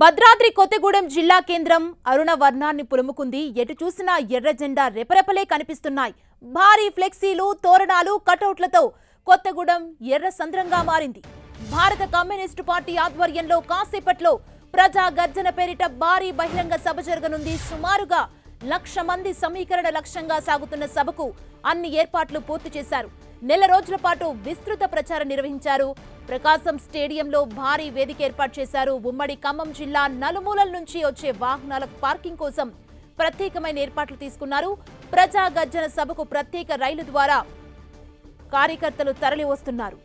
భద్రాద్రి కొత్తగూడెం జిల్లా కేంద్రం అరుణ వర్ణాన్ని పులుముకుంది ఎటు చూసినా ఎర్ర జెండా రెపరెపలే కనిపిస్తున్నాయి భారీ ఫ్లెక్సీలు తోరణాలు కటౌట్లతో కొత్తగూడెం ఎర్ర సంద్రంగా మారింది భారత కమ్యూనిస్టు పార్టీ ఆధ్వర్యంలో కాసేపట్లో ప్రజా గర్జన పేరిట భారీ బహిరంగ సభ జరగనుంది సుమారుగా లక్ష మంది సమీకరణ లక్ష్యంగా సాగుతున్న సభకు అన్ని ఏర్పాట్లు పూర్తి చేశారు నెల రోజుల పాటు విస్తృత ప్రచారం నిర్వహించారు ప్రకాశం స్టేడియంలో భారీ వేదిక ఏర్పాటు చేశారు ఉమ్మడి ఖమ్మం జిల్లా నలుమూలల నుంచి వచ్చే వాహనాల పార్కింగ్ కోసం ప్రత్యేకమైన ఏర్పాట్లు తీసుకున్నారు ప్రజా గర్జన సభకు ప్రత్యేక రైలు ద్వారా కార్యకర్తలు తరలి వస్తున్నారు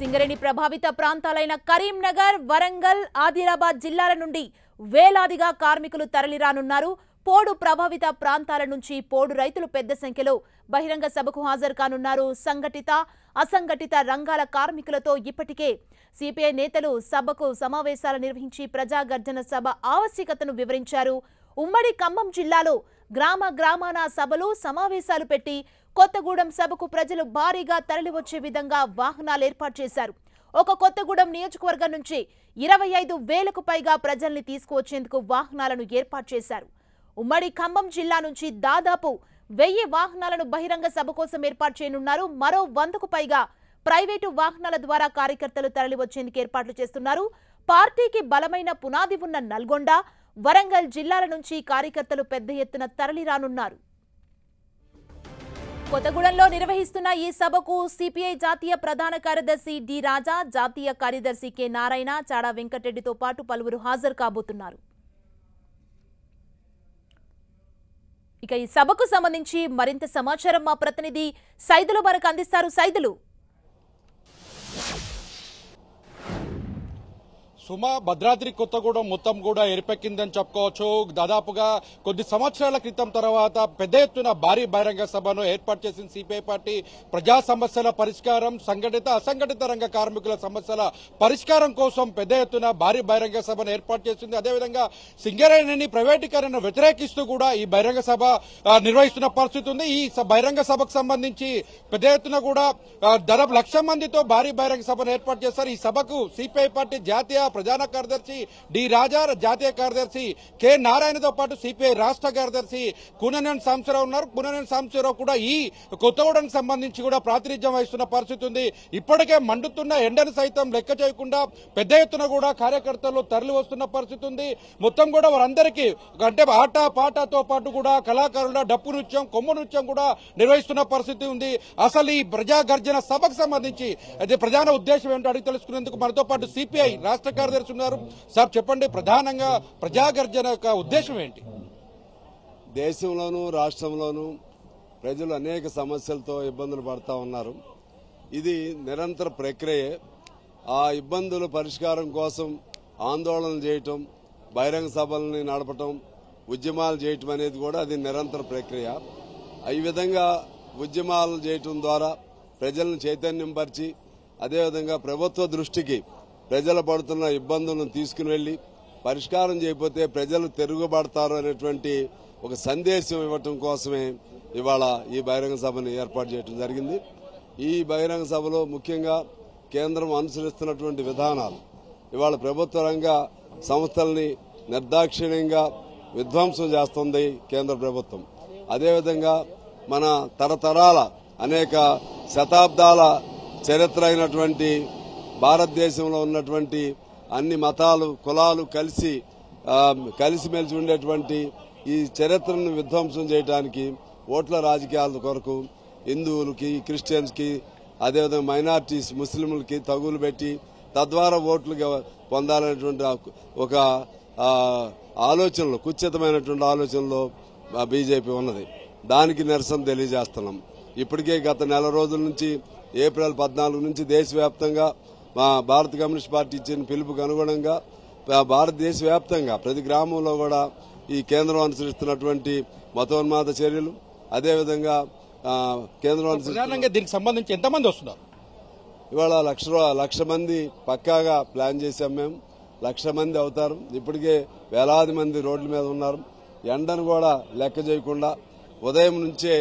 సింగరేణి ప్రభావిత ప్రాంతాలైన కరీంనగర్ వరంగల్ ఆదిలాబాద్ జిల్లాల నుండి వేలాదిగా కార్మికులు తరలిరానున్నారు పోడు ప్రభావిత ప్రాంతాల నుంచి పోడు రైతులు పెద్ద సంఖ్యలో బహిరంగ సభకు హాజరు కానున్నారు సంఘటిత అసంఘటిత రంగాల కార్మికులతో ఇప్పటికే సిపిఐ నేతలు సభకు సమావేశాలు నిర్వహించి ప్రజాగర్జన సభ ఆవశ్యకతను వివరించారు ఉమ్మడి ఖమ్మం జిల్లాలో గ్రామ గ్రామాన సభలు సమావేశాలు పెట్టి కొత్తగూడెం సభకు ప్రజలు భారీగా తరలివచ్చే విధంగా వాహనాలు ఏర్పాటు చేశారు ఒక కొత్తగూడెం నియోజకవర్గం నుంచి ఇరవై ఐదు వేలకు పైగా ప్రజల్ని తీసుకువచ్చేందుకు వాహనాలను ఏర్పాటు చేశారు ఉమ్మడి ఖమ్మం జిల్లా నుంచి దాదాపు వెయ్యి వాహనాలను బహిరంగ సభ కోసం ఏర్పాటు చేయనున్నారు మరో వందకు పైగా ప్రైవేటు వాహనాల ద్వారా కార్యకర్తలు తరలివచ్చేందుకు ఏర్పాట్లు చేస్తున్నారు పార్టీకి బలమైన పునాది ఉన్న నల్గొండ వరంగల్ జిల్లాల నుంచి కార్యకర్తలు పెద్ద ఎత్తున తరలిరానున్నారు కొత్తగూడెంలో నిర్వహిస్తున్న ఈ సభకు సిపిఐ జాతీయ ప్రధాన కార్యదర్శి డి రాజా జాతీయ కార్యదర్శి కె నారాయణ చాడా వెంకటరెడ్డితో పాటు పలువురు హాజరు కాబోతున్నారు ఇక ఈ సభకు సంబంధించి మరింత సమాచారం మా ప్రతినిధి సైదులు మనకు అందిస్తారు సైదులు సుమ భద్రాద్రి కొత్తగూడెం మొత్తం కూడా ఎరిపెక్కిందని చెప్పుకోవచ్చు దాదాపుగా కొద్ది సంవత్సరాల క్రితం తర్వాత పెద్ద ఎత్తున భారీ బహిరంగ సభను ఏర్పాటు చేసిన సిపిఐ పార్టీ ప్రజా సమస్యల పరిష్కారం సంఘటిత అసంఘటిత రంగ కార్మికుల సమస్యల పరిష్కారం కోసం పెద్ద ఎత్తున భారీ బహిరంగ సభను ఏర్పాటు చేసింది అదేవిధంగా సింగరేణిని ప్రైవేటీకరణను వ్యతిరేకిస్తూ కూడా ఈ బహిరంగ సభ నిర్వహిస్తున్న పరిస్థితి ఉంది ఈ బహిరంగ సభకు సంబంధించి పెద్ద ఎత్తున కూడా ధర లక్ష మందితో భారీ బహిరంగ సభను ఏర్పాటు చేశారు ఈ సభకు సిపిఐ పార్టీ జాతీయ ప్రధాన కార్యదర్శి డి రాజా జాతీయ కార్యదర్శి కె నారాయణతో పాటు సిపిఐ రాష్ట్ర కార్యదర్శి కుననేని సాంశరావు ఉన్నారు కుననేని సాంశరావు కూడా ఈ కొత్తగూడెంకు సంబంధించి కూడా ప్రాతినిధ్యం వహిస్తున్న పరిస్థితి ఉంది ఇప్పటికే మండుతున్న ఎండను సైతం లెక్క చేయకుండా పెద్ద ఎత్తున కూడా కార్యకర్తలు తరలి వస్తున్న పరిస్థితి ఉంది మొత్తం కూడా వారందరికీ అంటే ఆట పాటతో పాటు కూడా కళాకారుల డప్పు నృత్యం కొమ్ము నృత్యం కూడా నిర్వహిస్తున్న పరిస్థితి ఉంది అసలు ఈ ప్రజాగర్జన సభకు సంబంధించి అది ప్రధాన ఉద్దేశం ఏంటో అడిగి తెలుసుకునేందుకు మనతో పాటు సిపిఐ రాష్ట్ర కార్యదర్శి ఉన్నారు సార్ చెప్పండి ప్రధానంగా ప్రజాగర్జన యొక్క ఉద్దేశం ఏంటి దేశంలోను రాష్ట్రంలోనూ ప్రజలు అనేక సమస్యలతో ఇబ్బందులు పడతా ఉన్నారు ఇది నిరంతర ప్రక్రియ ఆ ఇబ్బందుల పరిష్కారం కోసం ఆందోళన చేయటం బహిరంగ సభలని నడపటం ఉద్యమాలు చేయటం అనేది కూడా అది నిరంతర ప్రక్రియ ఈ విధంగా ఉద్యమాలు చేయటం ద్వారా ప్రజలను చైతన్యం పరిచి అదేవిధంగా ప్రభుత్వ దృష్టికి ప్రజలు పడుతున్న ఇబ్బందులను తీసుకుని వెళ్లి పరిష్కారం చేయకపోతే ప్రజలు తిరుగుబడతారు అనేటువంటి ఒక సందేశం ఇవ్వటం కోసమే ఇవాళ ఈ బహిరంగ సభను ఏర్పాటు చేయడం జరిగింది ఈ బహిరంగ సభలో ముఖ్యంగా కేంద్రం అనుసరిస్తున్నటువంటి విధానాలు ఇవాళ ప్రభుత్వ రంగ సంస్థల్ని నిర్దాక్షిణ్యంగా విధ్వంసం చేస్తుంది కేంద్ర ప్రభుత్వం అదేవిధంగా మన తరతరాల అనేక శతాబ్దాల చరిత్ర అయినటువంటి భారతదేశంలో ఉన్నటువంటి అన్ని మతాలు కులాలు కలిసి కలిసిమెలిసి ఉండేటువంటి ఈ చరిత్రను విధ్వంసం చేయడానికి ఓట్ల రాజకీయాల కొరకు హిందువులకి క్రిస్టియన్స్కి అదేవిధంగా మైనార్టీస్ ముస్లింలకి తగులు పెట్టి తద్వారా ఓట్లు పొందాలనేటువంటి ఒక ఆలోచనలు కుచితమైనటువంటి ఆలోచనలో బీజేపీ ఉన్నది దానికి నిరసన తెలియజేస్తున్నాం ఇప్పటికే గత నెల రోజుల నుంచి ఏప్రిల్ పద్నాలుగు నుంచి దేశవ్యాప్తంగా భారత కమ్యూనిస్ట్ పార్టీ ఇచ్చిన పిలుపుకు అనుగుణంగా భారతదేశ వ్యాప్తంగా ప్రతి గ్రామంలో కూడా ఈ కేంద్రం అనుసరిస్తున్నటువంటి మతోన్మాద చర్యలు అదేవిధంగా కేంద్రం దీనికి సంబంధించి ఎంతమంది వస్తున్నారు ఇవాళ లక్ష లక్ష మంది పక్కాగా ప్లాన్ చేశాం మేము లక్ష మంది అవుతారు ఇప్పటికే వేలాది మంది రోడ్ల మీద ఉన్నారు ఎండను కూడా లెక్క చేయకుండా ఉదయం నుంచే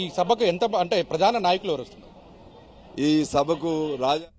ఈ సభకు ఎంత అంటే ప్రధాన నాయకులు ఎవరు వస్తున్నారు 一，所有。